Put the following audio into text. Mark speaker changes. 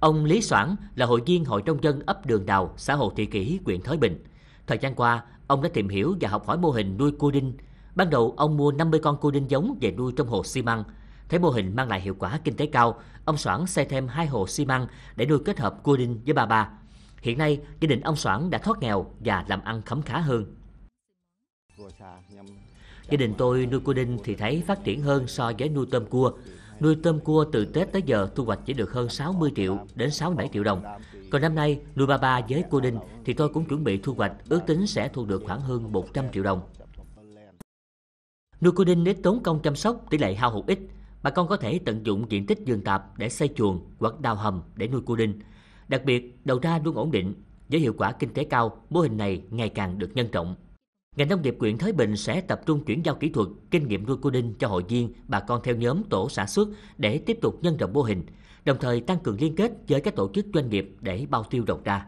Speaker 1: Ông Lý Soãn là hội viên Hội Trong Dân ấp Đường Đào, xã Hồ Thị Kỷ, huyện Thới Bình. Thời gian qua, ông đã tìm hiểu và học hỏi mô hình nuôi cua đinh. Ban đầu, ông mua 50 con cua đinh giống về nuôi trong hồ xi măng. Thấy mô hình mang lại hiệu quả kinh tế cao, ông Soãn xây thêm hai hồ xi măng để nuôi kết hợp cua đinh với ba ba. Hiện nay, gia đình ông Soãn đã thoát nghèo và làm ăn khấm khá hơn. Gia đình tôi nuôi cua đinh thì thấy phát triển hơn so với nuôi tôm cua. Nuôi tôm cua từ Tết tới giờ thu hoạch chỉ được hơn 60 triệu đến 67 triệu đồng. Còn năm nay, nuôi ba ba với cua đinh thì tôi cũng chuẩn bị thu hoạch, ước tính sẽ thu được khoảng hơn 100 triệu đồng. Nuôi cua đinh ít tốn công chăm sóc, tỷ lệ hao hụt ít. Bà con có thể tận dụng diện tích vườn tạp để xây chuồng hoặc đào hầm để nuôi cua đinh. Đặc biệt, đầu ra luôn ổn định, với hiệu quả kinh tế cao, mô hình này ngày càng được nhân rộng. Ngành nông nghiệp huyện Thới Bình sẽ tập trung chuyển giao kỹ thuật, kinh nghiệm nuôi cô đinh cho hội viên, bà con theo nhóm tổ sản xuất để tiếp tục nhân rộng mô hình, đồng thời tăng cường liên kết với các tổ chức doanh nghiệp để bao tiêu đầu ra.